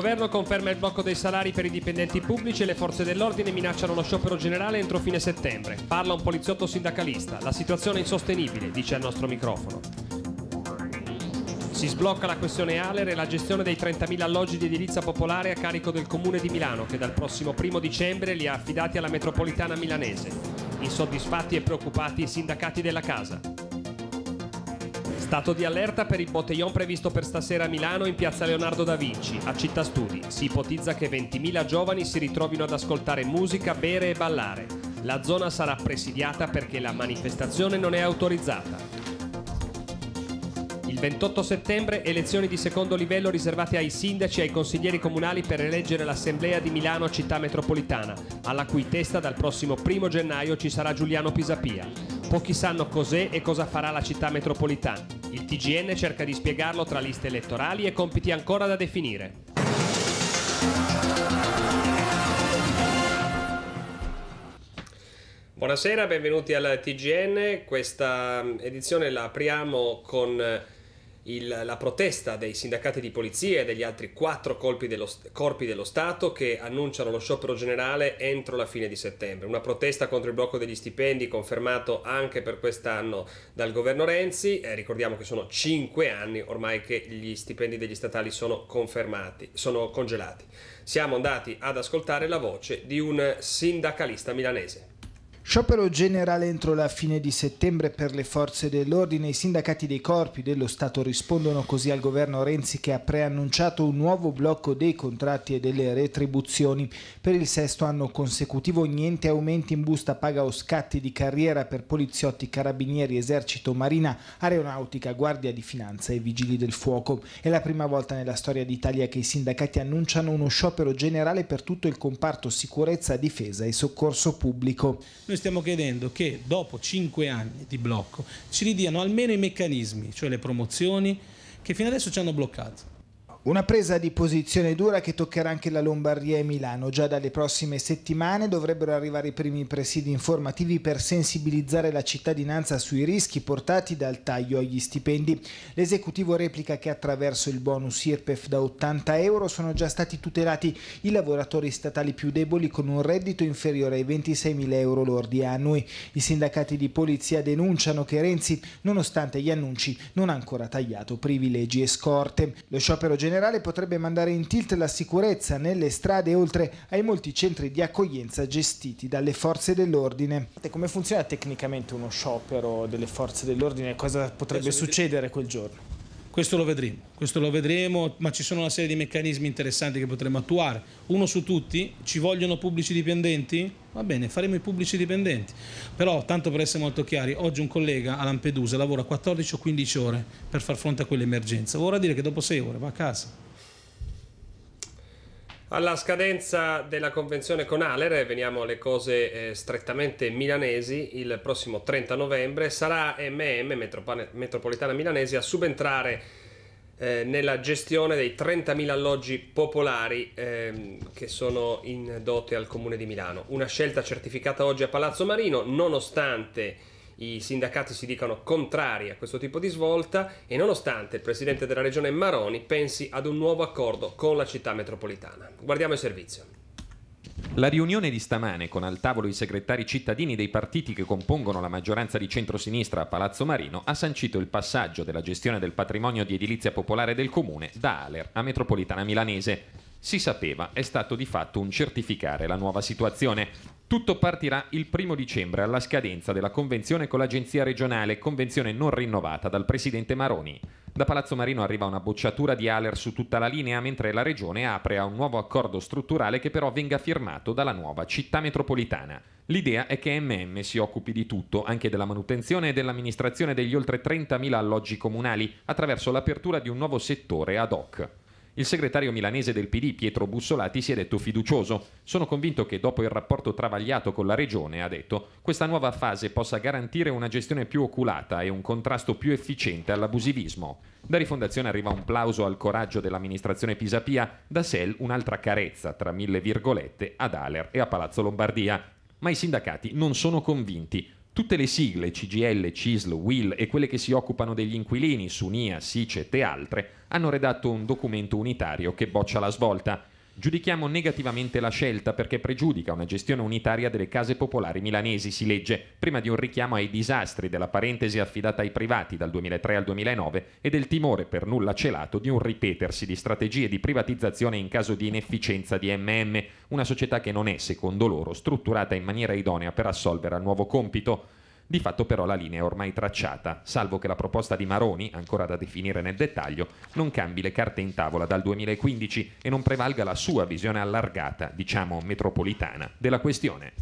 governo conferma il blocco dei salari per i dipendenti pubblici e le forze dell'ordine minacciano lo sciopero generale entro fine settembre. Parla un poliziotto sindacalista. La situazione è insostenibile, dice al nostro microfono. Si sblocca la questione Aler e la gestione dei 30.000 alloggi di edilizia popolare a carico del Comune di Milano, che dal prossimo 1 dicembre li ha affidati alla metropolitana milanese. Insoddisfatti e preoccupati i sindacati della casa. Stato di allerta per il botteillon previsto per stasera a Milano in piazza Leonardo da Vinci, a Città Studi. Si ipotizza che 20.000 giovani si ritrovino ad ascoltare musica, bere e ballare. La zona sarà presidiata perché la manifestazione non è autorizzata. Il 28 settembre elezioni di secondo livello riservate ai sindaci e ai consiglieri comunali per eleggere l'Assemblea di Milano città metropolitana, alla cui testa dal prossimo 1 gennaio ci sarà Giuliano Pisapia. Pochi sanno cos'è e cosa farà la città metropolitana. Il TGN cerca di spiegarlo tra liste elettorali e compiti ancora da definire. Buonasera, benvenuti al TGN. Questa mm, edizione la apriamo con eh, il, la protesta dei sindacati di polizia e degli altri quattro dello, corpi dello Stato che annunciano lo sciopero generale entro la fine di settembre. Una protesta contro il blocco degli stipendi confermato anche per quest'anno dal governo Renzi. Eh, ricordiamo che sono cinque anni ormai che gli stipendi degli statali sono confermati, sono congelati. Siamo andati ad ascoltare la voce di un sindacalista milanese. Sciopero generale entro la fine di settembre per le forze dell'ordine. I sindacati dei corpi dello Stato rispondono così al governo Renzi che ha preannunciato un nuovo blocco dei contratti e delle retribuzioni. Per il sesto anno consecutivo niente aumenti in busta paga o scatti di carriera per poliziotti, carabinieri, esercito, marina, aeronautica, guardia di finanza e vigili del fuoco. È la prima volta nella storia d'Italia che i sindacati annunciano uno sciopero generale per tutto il comparto sicurezza, difesa e soccorso pubblico. Noi stiamo chiedendo che dopo cinque anni di blocco ci ridiano almeno i meccanismi, cioè le promozioni, che fino adesso ci hanno bloccato. Una presa di posizione dura che toccherà anche la Lombardia e Milano. Già dalle prossime settimane dovrebbero arrivare i primi presidi informativi per sensibilizzare la cittadinanza sui rischi portati dal taglio agli stipendi. L'esecutivo replica che attraverso il bonus IRPEF da 80 euro sono già stati tutelati i lavoratori statali più deboli con un reddito inferiore ai 26.000 euro lordi annui. I sindacati di polizia denunciano che Renzi, nonostante gli annunci, non ha ancora tagliato privilegi e scorte. Lo sciopero generale generale potrebbe mandare in tilt la sicurezza nelle strade oltre ai molti centri di accoglienza gestiti dalle forze dell'ordine. Come funziona tecnicamente uno sciopero delle forze dell'ordine? Cosa potrebbe succedere quel giorno? Questo lo vedremo, questo lo vedremo, ma ci sono una serie di meccanismi interessanti che potremo attuare. Uno su tutti, ci vogliono pubblici dipendenti? Va bene, faremo i pubblici dipendenti. Però, tanto per essere molto chiari, oggi un collega a Lampedusa lavora 14 o 15 ore per far fronte a quell'emergenza. Vorrà dire che dopo 6 ore va a casa. Alla scadenza della convenzione con Alere, eh, veniamo alle cose eh, strettamente milanesi, il prossimo 30 novembre sarà MM, Metrop Metropolitana Milanesi, a subentrare eh, nella gestione dei 30.000 alloggi popolari eh, che sono in dote al Comune di Milano. Una scelta certificata oggi a Palazzo Marino, nonostante i sindacati si dicano contrari a questo tipo di svolta e nonostante il presidente della regione Maroni pensi ad un nuovo accordo con la città metropolitana. Guardiamo il servizio. La riunione di stamane con al tavolo i segretari cittadini dei partiti che compongono la maggioranza di centrosinistra a Palazzo Marino ha sancito il passaggio della gestione del patrimonio di edilizia popolare del comune da Aler a Metropolitana Milanese. Si sapeva, è stato di fatto un certificare la nuova situazione. Tutto partirà il primo dicembre alla scadenza della convenzione con l'agenzia regionale, convenzione non rinnovata dal presidente Maroni. Da Palazzo Marino arriva una bocciatura di Aller su tutta la linea, mentre la regione apre a un nuovo accordo strutturale che però venga firmato dalla nuova città metropolitana. L'idea è che MM si occupi di tutto, anche della manutenzione e dell'amministrazione degli oltre 30.000 alloggi comunali, attraverso l'apertura di un nuovo settore ad hoc. Il segretario milanese del PD, Pietro Bussolati, si è detto fiducioso. Sono convinto che dopo il rapporto travagliato con la Regione, ha detto, questa nuova fase possa garantire una gestione più oculata e un contrasto più efficiente all'abusivismo. Da Rifondazione arriva un plauso al coraggio dell'amministrazione Pisapia, da Sel un'altra carezza, tra mille virgolette, ad Aler e a Palazzo Lombardia. Ma i sindacati non sono convinti. Tutte le sigle CGL, CISL, WIL e quelle che si occupano degli inquilini, SUNIA, SICET e altre hanno redatto un documento unitario che boccia la svolta. Giudichiamo negativamente la scelta perché pregiudica una gestione unitaria delle case popolari milanesi, si legge, prima di un richiamo ai disastri della parentesi affidata ai privati dal 2003 al 2009 e del timore per nulla celato di un ripetersi di strategie di privatizzazione in caso di inefficienza di MM, una società che non è, secondo loro, strutturata in maniera idonea per assolvere al nuovo compito. Di fatto però la linea è ormai tracciata, salvo che la proposta di Maroni, ancora da definire nel dettaglio, non cambi le carte in tavola dal 2015 e non prevalga la sua visione allargata, diciamo metropolitana, della questione.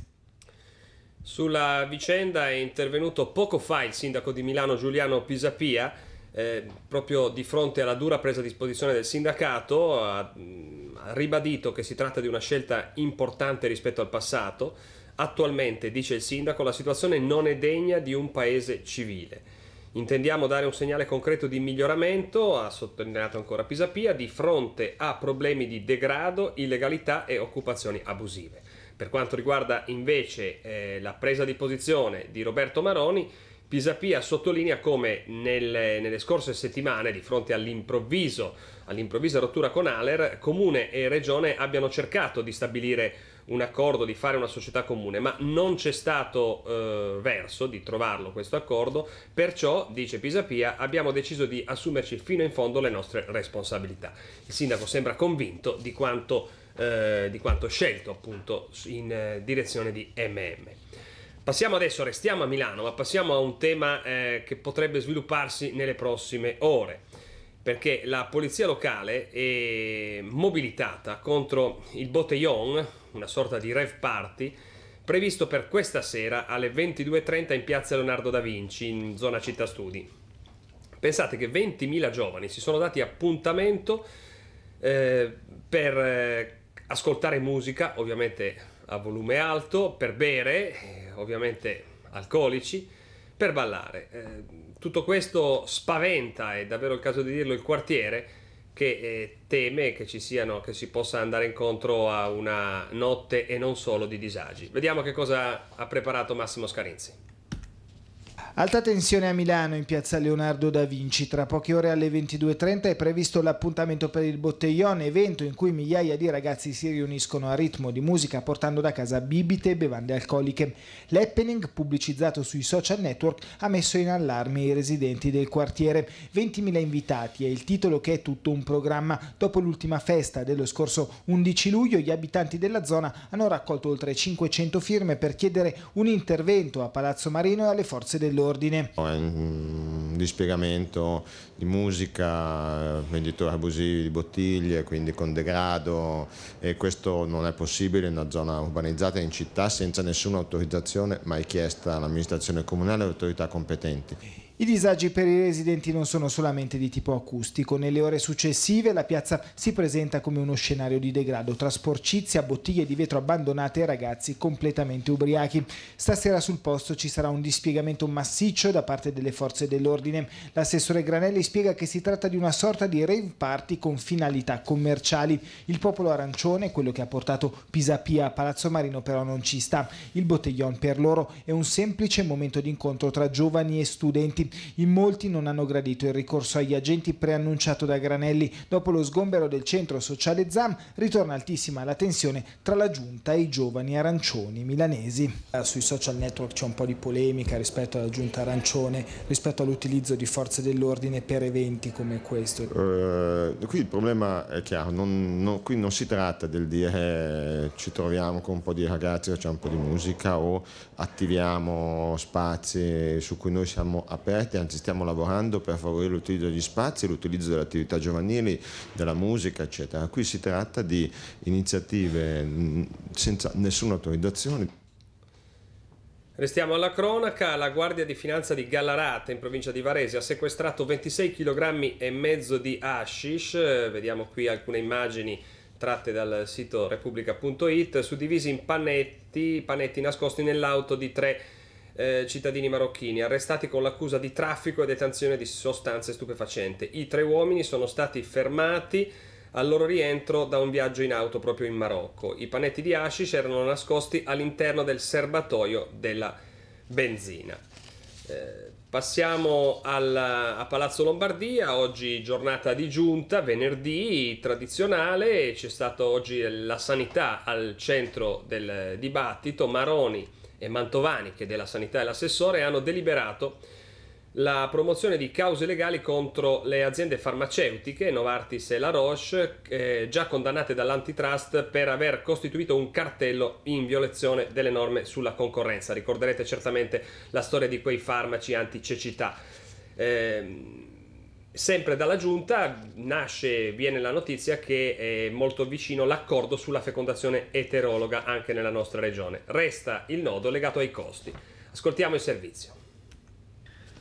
Sulla vicenda è intervenuto poco fa il sindaco di Milano Giuliano Pisapia, eh, proprio di fronte alla dura presa di disposizione del sindacato, ha, mm, ha ribadito che si tratta di una scelta importante rispetto al passato Attualmente, dice il sindaco, la situazione non è degna di un paese civile. Intendiamo dare un segnale concreto di miglioramento, ha sottolineato ancora Pisapia, di fronte a problemi di degrado, illegalità e occupazioni abusive. Per quanto riguarda invece eh, la presa di posizione di Roberto Maroni, Pisapia sottolinea come nelle, nelle scorse settimane, di fronte all'improvviso all'improvvisa rottura con Aller, comune e regione abbiano cercato di stabilire un accordo, di fare una società comune, ma non c'è stato eh, verso di trovarlo questo accordo, perciò, dice Pisapia, abbiamo deciso di assumerci fino in fondo le nostre responsabilità. Il sindaco sembra convinto di quanto, eh, di quanto scelto appunto in eh, direzione di MM. Passiamo adesso, restiamo a Milano, ma passiamo a un tema eh, che potrebbe svilupparsi nelle prossime ore perché la polizia locale è mobilitata contro il Botellon, una sorta di rev party, previsto per questa sera alle 22.30 in piazza Leonardo da Vinci, in zona città studi. Pensate che 20.000 giovani si sono dati appuntamento eh, per eh, ascoltare musica, ovviamente a volume alto, per bere, eh, ovviamente alcolici, per ballare eh, tutto questo spaventa, è davvero il caso di dirlo, il quartiere che eh, teme che ci siano, che si possa andare incontro a una notte e non solo di disagi. Vediamo che cosa ha preparato Massimo Scarinzi. Alta tensione a Milano in piazza Leonardo da Vinci. Tra poche ore alle 22.30 è previsto l'appuntamento per il Botteione, evento in cui migliaia di ragazzi si riuniscono a ritmo di musica portando da casa bibite e bevande alcoliche. L'happening, pubblicizzato sui social network, ha messo in allarme i residenti del quartiere. 20.000 invitati è il titolo che è tutto un programma. Dopo l'ultima festa dello scorso 11 luglio, gli abitanti della zona hanno raccolto oltre 500 firme per chiedere un intervento a Palazzo Marino e alle forze dell'ordine disordine. È un dispiegamento di musica, venditori abusivi di bottiglie, quindi con degrado e questo non è possibile in una zona urbanizzata in città senza nessuna autorizzazione mai chiesta all'amministrazione comunale e alle autorità competenti. I disagi per i residenti non sono solamente di tipo acustico. Nelle ore successive la piazza si presenta come uno scenario di degrado tra sporcizia, bottiglie di vetro abbandonate e ragazzi completamente ubriachi. Stasera sul posto ci sarà un dispiegamento massiccio da parte delle forze dell'ordine. L'assessore Granelli spiega che si tratta di una sorta di rave party con finalità commerciali. Il popolo arancione, quello che ha portato Pisapia a Palazzo Marino, però non ci sta. Il bottiglion per loro è un semplice momento di incontro tra giovani e studenti in molti non hanno gradito il ricorso agli agenti preannunciato da Granelli. Dopo lo sgombero del centro sociale ZAM ritorna altissima la tensione tra la giunta e i giovani arancioni milanesi. Eh, sui social network c'è un po' di polemica rispetto alla giunta arancione, rispetto all'utilizzo di forze dell'ordine per eventi come questo. Uh, qui il problema è chiaro, non, non, qui non si tratta del dire ci troviamo con un po' di ragazzi, facciamo un po' di musica o attiviamo spazi su cui noi siamo aperti aperte, anzi stiamo lavorando per favorire l'utilizzo degli spazi, l'utilizzo delle attività giovanili, della musica, eccetera. Qui si tratta di iniziative mm, senza nessuna autorizzazione. Restiamo alla cronaca, la Guardia di Finanza di Gallarate in provincia di Varese ha sequestrato 26 kg e mezzo di hashish, vediamo qui alcune immagini tratte dal sito repubblica.it, suddivisi in panetti, panetti nascosti nell'auto di tre eh, cittadini marocchini, arrestati con l'accusa di traffico e detenzione di sostanze stupefacenti. I tre uomini sono stati fermati al loro rientro da un viaggio in auto proprio in Marocco. I panetti di hashish erano nascosti all'interno del serbatoio della benzina. Eh, passiamo alla, a Palazzo Lombardia, oggi giornata di giunta, venerdì tradizionale, c'è stata oggi la sanità al centro del dibattito, Maroni e Mantovani, che della sanità e l'assessore, hanno deliberato la promozione di cause legali contro le aziende farmaceutiche, Novartis e La Roche, eh, già condannate dall'antitrust per aver costituito un cartello in violazione delle norme sulla concorrenza. Ricorderete certamente la storia di quei farmaci anticecità. Eh, Sempre dalla giunta nasce, viene la notizia che è molto vicino l'accordo sulla fecondazione eterologa anche nella nostra regione. Resta il nodo legato ai costi. Ascoltiamo il servizio.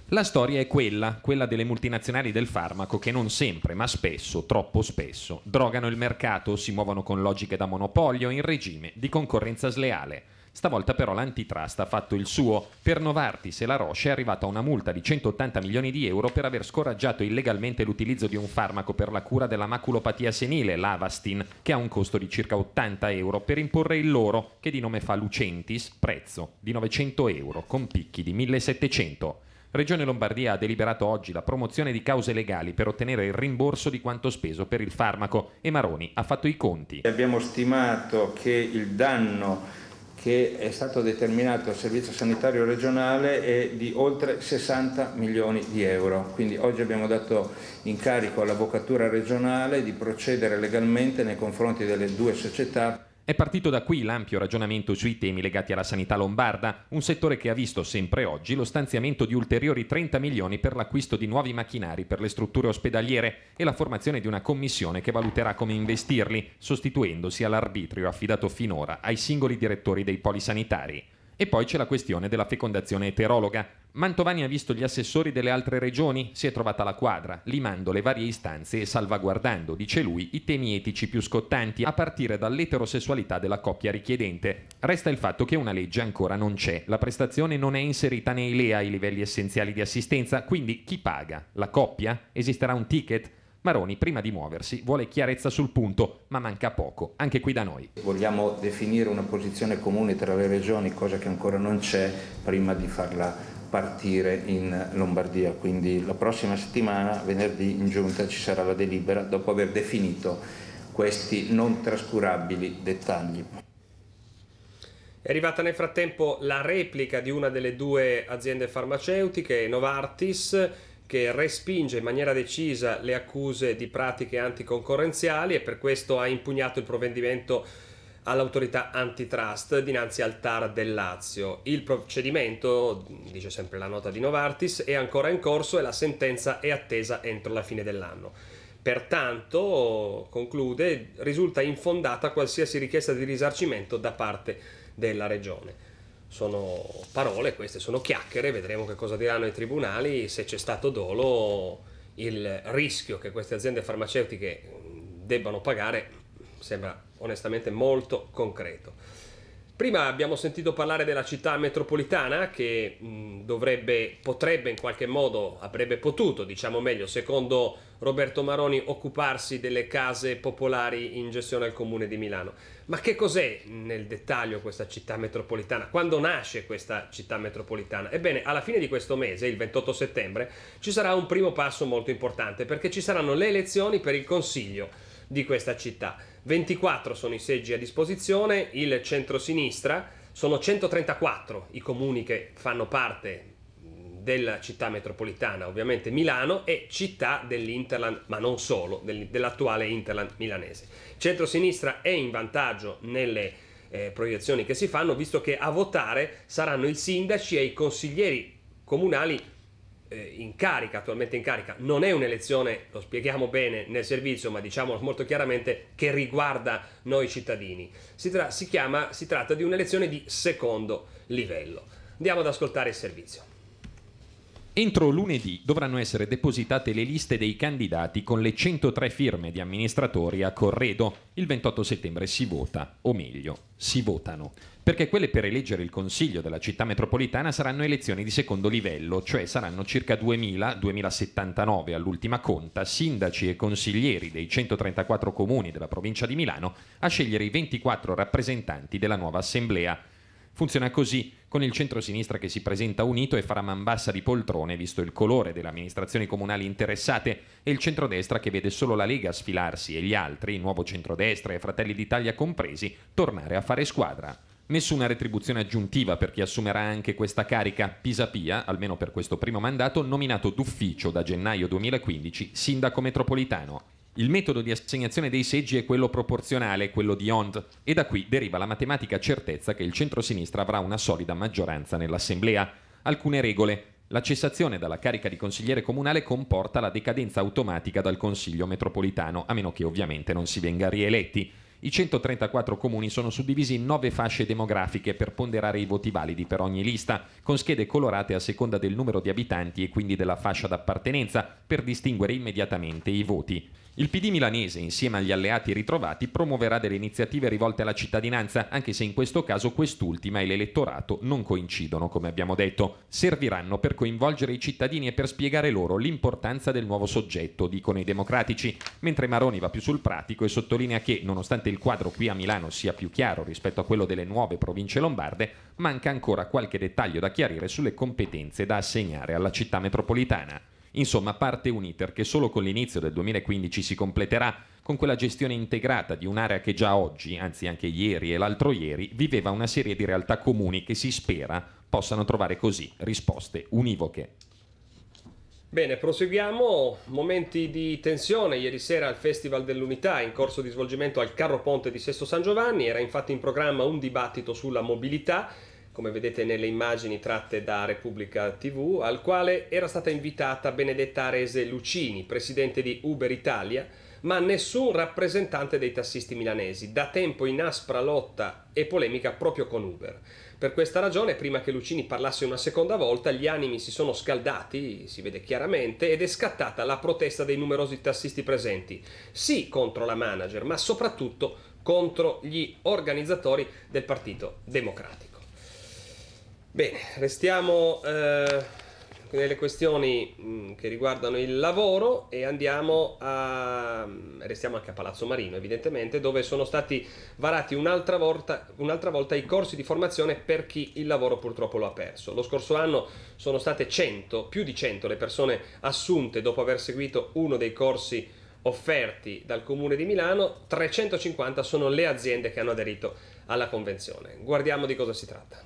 La storia è quella, quella delle multinazionali del farmaco che non sempre, ma spesso, troppo spesso, drogano il mercato, si muovono con logiche da monopolio in regime di concorrenza sleale. Stavolta però l'antitrust ha fatto il suo. Per Novartis e la Roche è arrivata una multa di 180 milioni di euro per aver scoraggiato illegalmente l'utilizzo di un farmaco per la cura della maculopatia senile, l'Avastin, che ha un costo di circa 80 euro, per imporre il loro, che di nome fa Lucentis, prezzo di 900 euro, con picchi di 1700. Regione Lombardia ha deliberato oggi la promozione di cause legali per ottenere il rimborso di quanto speso per il farmaco e Maroni ha fatto i conti. Abbiamo stimato che il danno che è stato determinato al Servizio Sanitario Regionale è di oltre 60 milioni di euro. Quindi oggi abbiamo dato incarico all'Avvocatura Regionale di procedere legalmente nei confronti delle due società è partito da qui l'ampio ragionamento sui temi legati alla sanità lombarda, un settore che ha visto sempre oggi lo stanziamento di ulteriori 30 milioni per l'acquisto di nuovi macchinari per le strutture ospedaliere e la formazione di una commissione che valuterà come investirli, sostituendosi all'arbitrio affidato finora ai singoli direttori dei polisanitari. E poi c'è la questione della fecondazione eterologa. Mantovani ha visto gli assessori delle altre regioni, si è trovata la quadra, limando le varie istanze e salvaguardando, dice lui, i temi etici più scottanti, a partire dall'eterosessualità della coppia richiedente. Resta il fatto che una legge ancora non c'è, la prestazione non è inserita nei LEA ai livelli essenziali di assistenza, quindi chi paga? La coppia? Esisterà un ticket? Maroni, prima di muoversi, vuole chiarezza sul punto, ma manca poco, anche qui da noi. Vogliamo definire una posizione comune tra le regioni, cosa che ancora non c'è, prima di farla partire in Lombardia. Quindi la prossima settimana, venerdì, in giunta ci sarà la delibera dopo aver definito questi non trascurabili dettagli. È arrivata nel frattempo la replica di una delle due aziende farmaceutiche, Novartis, che respinge in maniera decisa le accuse di pratiche anticoncorrenziali e per questo ha impugnato il provvedimento all'autorità antitrust dinanzi al TAR del Lazio. Il procedimento, dice sempre la nota di Novartis, è ancora in corso e la sentenza è attesa entro la fine dell'anno. Pertanto, conclude, risulta infondata qualsiasi richiesta di risarcimento da parte della Regione sono parole, queste sono chiacchiere, vedremo che cosa diranno i tribunali, se c'è stato dolo, il rischio che queste aziende farmaceutiche debbano pagare sembra onestamente molto concreto. Prima abbiamo sentito parlare della città metropolitana che mh, dovrebbe, potrebbe in qualche modo, avrebbe potuto, diciamo meglio, secondo Roberto Maroni, occuparsi delle case popolari in gestione al comune di Milano. Ma che cos'è nel dettaglio questa città metropolitana? Quando nasce questa città metropolitana? Ebbene, alla fine di questo mese, il 28 settembre, ci sarà un primo passo molto importante perché ci saranno le elezioni per il Consiglio di questa città. 24 sono i seggi a disposizione, il centro-sinistra, sono 134 i comuni che fanno parte della città metropolitana, ovviamente Milano, e città dell'Interland, ma non solo, dell'attuale Interland milanese. Centrosinistra è in vantaggio nelle eh, proiezioni che si fanno, visto che a votare saranno i sindaci e i consiglieri comunali eh, in carica, attualmente in carica, non è un'elezione, lo spieghiamo bene nel servizio, ma diciamolo molto chiaramente, che riguarda noi cittadini. Si, tra si, chiama, si tratta di un'elezione di secondo livello. Andiamo ad ascoltare il servizio. Entro lunedì dovranno essere depositate le liste dei candidati con le 103 firme di amministratori a Corredo. Il 28 settembre si vota, o meglio, si votano, perché quelle per eleggere il Consiglio della città metropolitana saranno elezioni di secondo livello, cioè saranno circa 2.000-2079 all'ultima conta sindaci e consiglieri dei 134 comuni della provincia di Milano a scegliere i 24 rappresentanti della nuova assemblea. Funziona così con il centro-sinistra che si presenta unito e farà man bassa di poltrone visto il colore delle amministrazioni comunali interessate e il centrodestra che vede solo la Lega sfilarsi e gli altri, il nuovo centrodestra e Fratelli d'Italia compresi, tornare a fare squadra. Nessuna retribuzione aggiuntiva per chi assumerà anche questa carica. Pisapia, almeno per questo primo mandato, nominato d'ufficio da gennaio 2015 sindaco metropolitano. Il metodo di assegnazione dei seggi è quello proporzionale, quello di Hond, e da qui deriva la matematica certezza che il centrosinistra avrà una solida maggioranza nell'Assemblea. Alcune regole. La cessazione dalla carica di consigliere comunale comporta la decadenza automatica dal Consiglio metropolitano, a meno che ovviamente non si venga rieletti. I 134 comuni sono suddivisi in nove fasce demografiche per ponderare i voti validi per ogni lista, con schede colorate a seconda del numero di abitanti e quindi della fascia d'appartenenza, per distinguere immediatamente i voti. Il PD milanese, insieme agli alleati ritrovati, promuoverà delle iniziative rivolte alla cittadinanza, anche se in questo caso quest'ultima e l'elettorato non coincidono, come abbiamo detto. Serviranno per coinvolgere i cittadini e per spiegare loro l'importanza del nuovo soggetto, dicono i democratici, mentre Maroni va più sul pratico e sottolinea che, nonostante il quadro qui a Milano sia più chiaro rispetto a quello delle nuove province lombarde, manca ancora qualche dettaglio da chiarire sulle competenze da assegnare alla città metropolitana. Insomma, parte un iter che solo con l'inizio del 2015 si completerà con quella gestione integrata di un'area che già oggi, anzi anche ieri e l'altro ieri, viveva una serie di realtà comuni che si spera possano trovare così risposte univoche. Bene, proseguiamo. Momenti di tensione ieri sera al Festival dell'Unità in corso di svolgimento al Carro Ponte di Sesto San Giovanni. Era infatti in programma un dibattito sulla mobilità come vedete nelle immagini tratte da Repubblica TV, al quale era stata invitata Benedetta Arese Lucini, presidente di Uber Italia, ma nessun rappresentante dei tassisti milanesi, da tempo in aspra lotta e polemica proprio con Uber. Per questa ragione, prima che Lucini parlasse una seconda volta, gli animi si sono scaldati, si vede chiaramente, ed è scattata la protesta dei numerosi tassisti presenti, sì contro la manager, ma soprattutto contro gli organizzatori del Partito Democratico. Bene, restiamo eh, nelle questioni mm, che riguardano il lavoro e andiamo a... restiamo anche a Palazzo Marino evidentemente, dove sono stati varati un'altra volta, un'altra volta i corsi di formazione per chi il lavoro purtroppo lo ha perso. Lo scorso anno sono state 100, più di 100 le persone assunte dopo aver seguito uno dei corsi offerti dal Comune di Milano, 350 sono le aziende che hanno aderito alla convenzione. Guardiamo di cosa si tratta.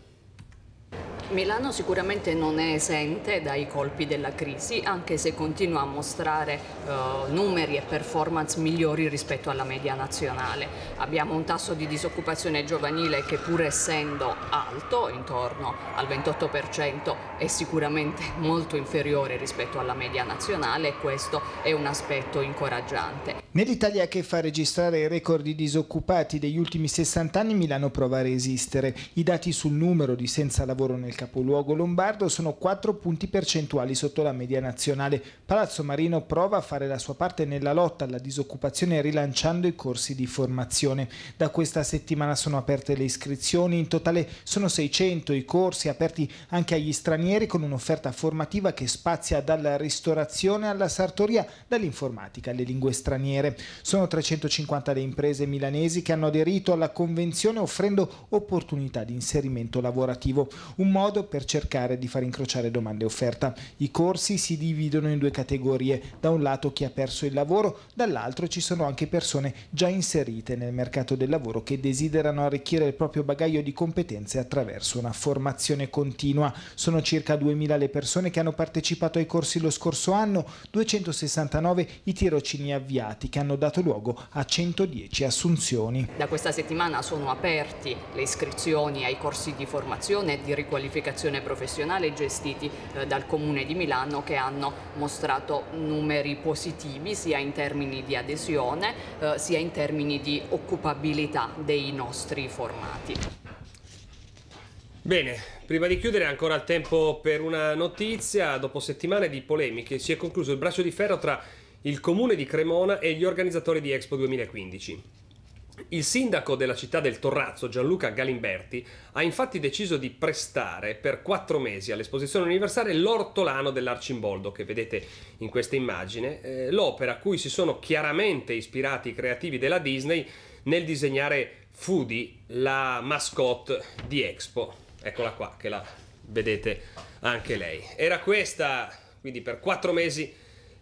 Milano sicuramente non è esente dai colpi della crisi, anche se continua a mostrare eh, numeri e performance migliori rispetto alla media nazionale. Abbiamo un tasso di disoccupazione giovanile che pur essendo alto, intorno al 28%, è sicuramente molto inferiore rispetto alla media nazionale e questo è un aspetto incoraggiante. Nell'Italia che fa registrare i record di disoccupati degli ultimi 60 anni, Milano prova a resistere. I dati sul numero di senza lavoro nel capoluogo lombardo sono 4 punti percentuali sotto la media nazionale. Palazzo Marino prova a fare la sua parte nella lotta alla disoccupazione rilanciando i corsi di formazione. Da questa settimana sono aperte le iscrizioni, in totale sono 600 i corsi aperti anche agli stranieri con un'offerta formativa che spazia dalla ristorazione alla sartoria, dall'informatica alle lingue straniere. Sono 350 le imprese milanesi che hanno aderito alla convenzione offrendo opportunità di inserimento lavorativo. Un modo modo per cercare di far incrociare domande e offerta. I corsi si dividono in due categorie, da un lato chi ha perso il lavoro, dall'altro ci sono anche persone già inserite nel mercato del lavoro che desiderano arricchire il proprio bagaglio di competenze attraverso una formazione continua. Sono circa 2.000 le persone che hanno partecipato ai corsi lo scorso anno, 269 i tirocini avviati che hanno dato luogo a 110 assunzioni. Da questa settimana sono aperti le iscrizioni ai corsi di formazione e di riqualificazione certificazione professionale gestiti eh, dal Comune di Milano che hanno mostrato numeri positivi sia in termini di adesione eh, sia in termini di occupabilità dei nostri formati. Bene, prima di chiudere ancora il tempo per una notizia. Dopo settimane di polemiche si è concluso il braccio di ferro tra il comune di Cremona e gli organizzatori di Expo 2015. Il sindaco della città del Torrazzo, Gianluca Galimberti, ha infatti deciso di prestare per quattro mesi all'esposizione universale l'ortolano dell'Arcimboldo, che vedete in questa immagine, eh, l'opera a cui si sono chiaramente ispirati i creativi della Disney nel disegnare Fudi, la mascotte di Expo. Eccola qua, che la vedete anche lei. Era questa, quindi per quattro mesi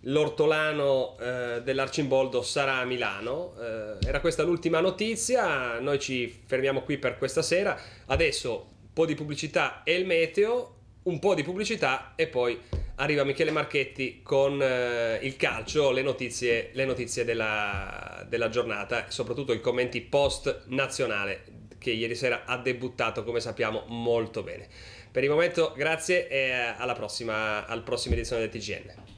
l'ortolano eh, dell'Arcimboldo sarà a Milano. Eh, era questa l'ultima notizia, noi ci fermiamo qui per questa sera. Adesso un po' di pubblicità e il meteo, un po' di pubblicità e poi arriva Michele Marchetti con eh, il calcio, le notizie, le notizie della, della giornata soprattutto i commenti post nazionale che ieri sera ha debuttato come sappiamo molto bene. Per il momento grazie e eh, alla prossima, alla prossima edizione del TGN.